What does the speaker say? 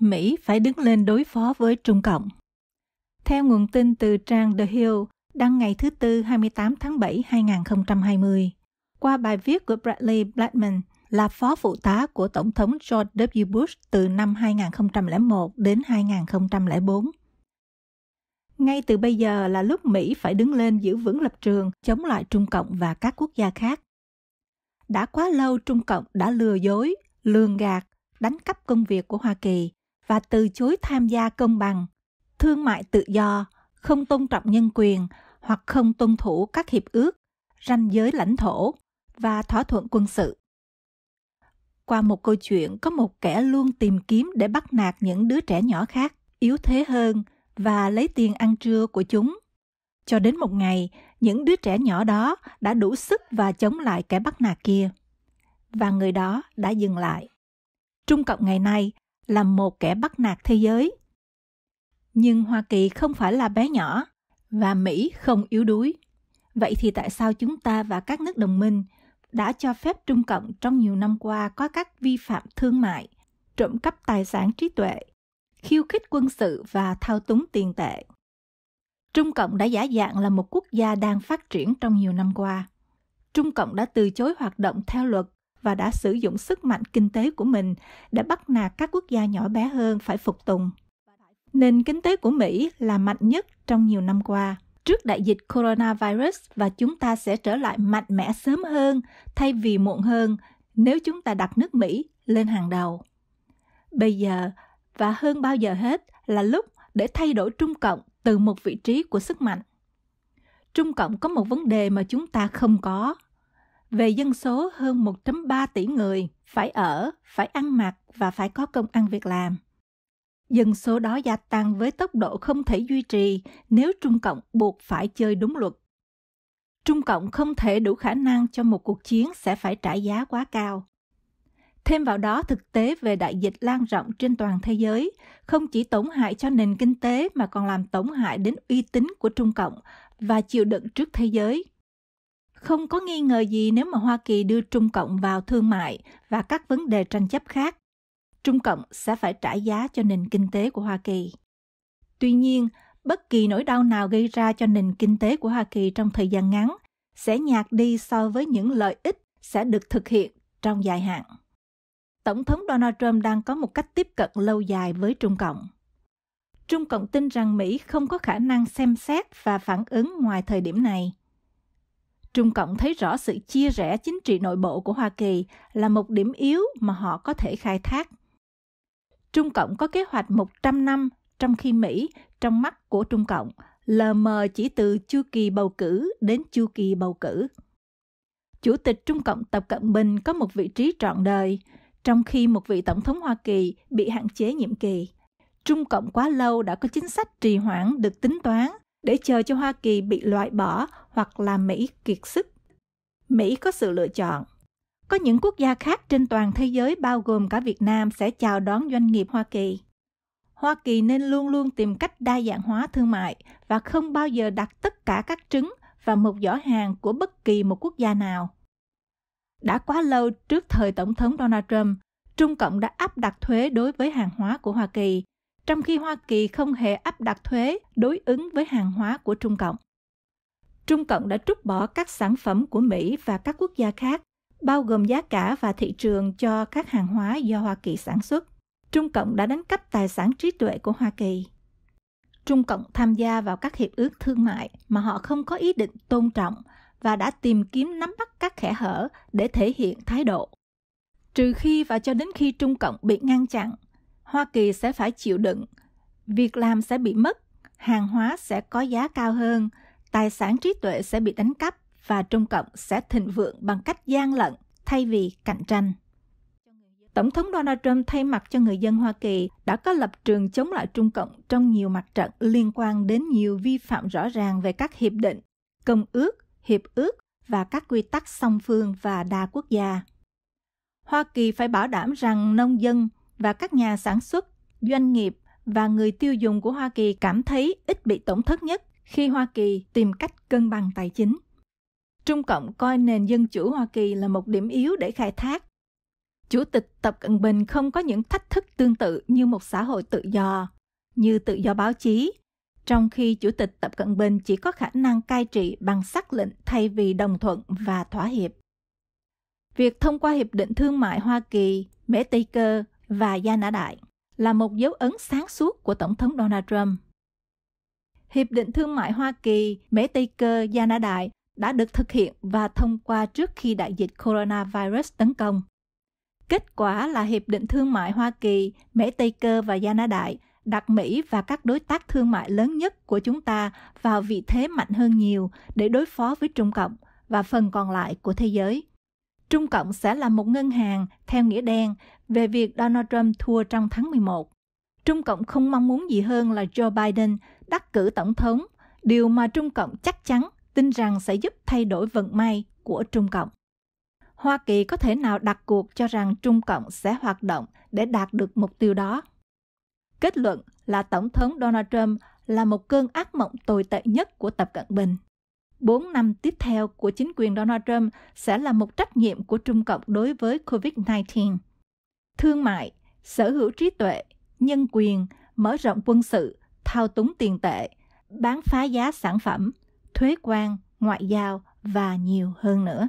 Mỹ phải đứng lên đối phó với Trung Cộng. Theo nguồn tin từ trang The Hill, đăng ngày thứ Tư 28 tháng 7 2020, qua bài viết của Bradley Blackman là phó phụ tá của Tổng thống George W. Bush từ năm 2001 đến 2004. Ngay từ bây giờ là lúc Mỹ phải đứng lên giữ vững lập trường chống lại Trung Cộng và các quốc gia khác. Đã quá lâu Trung Cộng đã lừa dối, lường gạt, đánh cắp công việc của Hoa Kỳ và từ chối tham gia công bằng, thương mại tự do, không tôn trọng nhân quyền hoặc không tuân thủ các hiệp ước, ranh giới lãnh thổ và thỏa thuận quân sự. Qua một câu chuyện có một kẻ luôn tìm kiếm để bắt nạt những đứa trẻ nhỏ khác, yếu thế hơn và lấy tiền ăn trưa của chúng. Cho đến một ngày, những đứa trẻ nhỏ đó đã đủ sức và chống lại kẻ bắt nạt kia. Và người đó đã dừng lại. Trung Cộng ngày nay là một kẻ bắt nạt thế giới. Nhưng Hoa Kỳ không phải là bé nhỏ và Mỹ không yếu đuối. Vậy thì tại sao chúng ta và các nước đồng minh đã cho phép Trung Cộng trong nhiều năm qua có các vi phạm thương mại, trộm cắp tài sản trí tuệ, khiêu khích quân sự và thao túng tiền tệ? Trung Cộng đã giả dạng là một quốc gia đang phát triển trong nhiều năm qua. Trung Cộng đã từ chối hoạt động theo luật và đã sử dụng sức mạnh kinh tế của mình để bắt nạt các quốc gia nhỏ bé hơn phải phục tùng. Nền kinh tế của Mỹ là mạnh nhất trong nhiều năm qua. Trước đại dịch coronavirus và chúng ta sẽ trở lại mạnh mẽ sớm hơn thay vì muộn hơn nếu chúng ta đặt nước Mỹ lên hàng đầu. Bây giờ và hơn bao giờ hết là lúc để thay đổi Trung Cộng từ một vị trí của sức mạnh. Trung Cộng có một vấn đề mà chúng ta không có, về dân số hơn 1.3 tỷ người phải ở, phải ăn mặc và phải có công ăn việc làm. Dân số đó gia tăng với tốc độ không thể duy trì nếu Trung Cộng buộc phải chơi đúng luật. Trung Cộng không thể đủ khả năng cho một cuộc chiến sẽ phải trả giá quá cao. Thêm vào đó, thực tế về đại dịch lan rộng trên toàn thế giới không chỉ tổn hại cho nền kinh tế mà còn làm tổn hại đến uy tín của Trung Cộng và chịu đựng trước thế giới – không có nghi ngờ gì nếu mà Hoa Kỳ đưa Trung Cộng vào thương mại và các vấn đề tranh chấp khác, Trung Cộng sẽ phải trả giá cho nền kinh tế của Hoa Kỳ. Tuy nhiên, bất kỳ nỗi đau nào gây ra cho nền kinh tế của Hoa Kỳ trong thời gian ngắn sẽ nhạt đi so với những lợi ích sẽ được thực hiện trong dài hạn. Tổng thống Donald Trump đang có một cách tiếp cận lâu dài với Trung Cộng. Trung Cộng tin rằng Mỹ không có khả năng xem xét và phản ứng ngoài thời điểm này. Trung Cộng thấy rõ sự chia rẽ chính trị nội bộ của Hoa Kỳ là một điểm yếu mà họ có thể khai thác. Trung Cộng có kế hoạch 100 năm, trong khi Mỹ, trong mắt của Trung Cộng, lờ mờ chỉ từ chu kỳ bầu cử đến chu kỳ bầu cử. Chủ tịch Trung Cộng Tập Cận Bình có một vị trí trọn đời, trong khi một vị tổng thống Hoa Kỳ bị hạn chế nhiệm kỳ. Trung Cộng quá lâu đã có chính sách trì hoãn được tính toán để chờ cho Hoa Kỳ bị loại bỏ hoặc là Mỹ kiệt sức. Mỹ có sự lựa chọn. Có những quốc gia khác trên toàn thế giới bao gồm cả Việt Nam sẽ chào đón doanh nghiệp Hoa Kỳ. Hoa Kỳ nên luôn luôn tìm cách đa dạng hóa thương mại và không bao giờ đặt tất cả các trứng vào một giỏ hàng của bất kỳ một quốc gia nào. Đã quá lâu trước thời Tổng thống Donald Trump, Trung Cộng đã áp đặt thuế đối với hàng hóa của Hoa Kỳ trong khi Hoa Kỳ không hề áp đặt thuế đối ứng với hàng hóa của Trung Cộng. Trung Cộng đã trút bỏ các sản phẩm của Mỹ và các quốc gia khác, bao gồm giá cả và thị trường cho các hàng hóa do Hoa Kỳ sản xuất. Trung Cộng đã đánh cắp tài sản trí tuệ của Hoa Kỳ. Trung Cộng tham gia vào các hiệp ước thương mại mà họ không có ý định tôn trọng và đã tìm kiếm nắm bắt các khẽ hở để thể hiện thái độ. Trừ khi và cho đến khi Trung Cộng bị ngăn chặn Hoa Kỳ sẽ phải chịu đựng, việc làm sẽ bị mất, hàng hóa sẽ có giá cao hơn, tài sản trí tuệ sẽ bị đánh cắp và Trung Cộng sẽ thịnh vượng bằng cách gian lận thay vì cạnh tranh. Tổng thống Donald Trump thay mặt cho người dân Hoa Kỳ đã có lập trường chống lại Trung Cộng trong nhiều mặt trận liên quan đến nhiều vi phạm rõ ràng về các hiệp định, công ước, hiệp ước và các quy tắc song phương và đa quốc gia. Hoa Kỳ phải bảo đảm rằng nông dân, và các nhà sản xuất, doanh nghiệp và người tiêu dùng của Hoa Kỳ cảm thấy ít bị tổn thất nhất khi Hoa Kỳ tìm cách cân bằng tài chính. Trung Cộng coi nền dân chủ Hoa Kỳ là một điểm yếu để khai thác. Chủ tịch Tập Cận Bình không có những thách thức tương tự như một xã hội tự do, như tự do báo chí, trong khi Chủ tịch Tập Cận Bình chỉ có khả năng cai trị bằng sắc lệnh thay vì đồng thuận và thỏa hiệp. Việc thông qua Hiệp định Thương mại Hoa Kỳ, mỹ Tây Cơ và Gia Nã Đại là một dấu ấn sáng suốt của Tổng thống Donald Trump. Hiệp định Thương mại Hoa Kỳ mỹ Tây Cơ Gia Nã Đại đã được thực hiện và thông qua trước khi đại dịch coronavirus tấn công. Kết quả là Hiệp định Thương mại Hoa Kỳ, mỹ Tây Cơ và Gia Na Đại đặt Mỹ và các đối tác thương mại lớn nhất của chúng ta vào vị thế mạnh hơn nhiều để đối phó với Trung Cộng và phần còn lại của thế giới. Trung Cộng sẽ là một ngân hàng theo nghĩa đen về việc Donald Trump thua trong tháng 11. Trung Cộng không mong muốn gì hơn là Joe Biden đắc cử tổng thống, điều mà Trung Cộng chắc chắn tin rằng sẽ giúp thay đổi vận may của Trung Cộng. Hoa Kỳ có thể nào đặt cuộc cho rằng Trung Cộng sẽ hoạt động để đạt được mục tiêu đó? Kết luận là Tổng thống Donald Trump là một cơn ác mộng tồi tệ nhất của Tập Cận Bình. 4 năm tiếp theo của chính quyền Donald Trump sẽ là một trách nhiệm của Trung Cộng đối với COVID-19. Thương mại, sở hữu trí tuệ, nhân quyền, mở rộng quân sự, thao túng tiền tệ, bán phá giá sản phẩm, thuế quan, ngoại giao và nhiều hơn nữa.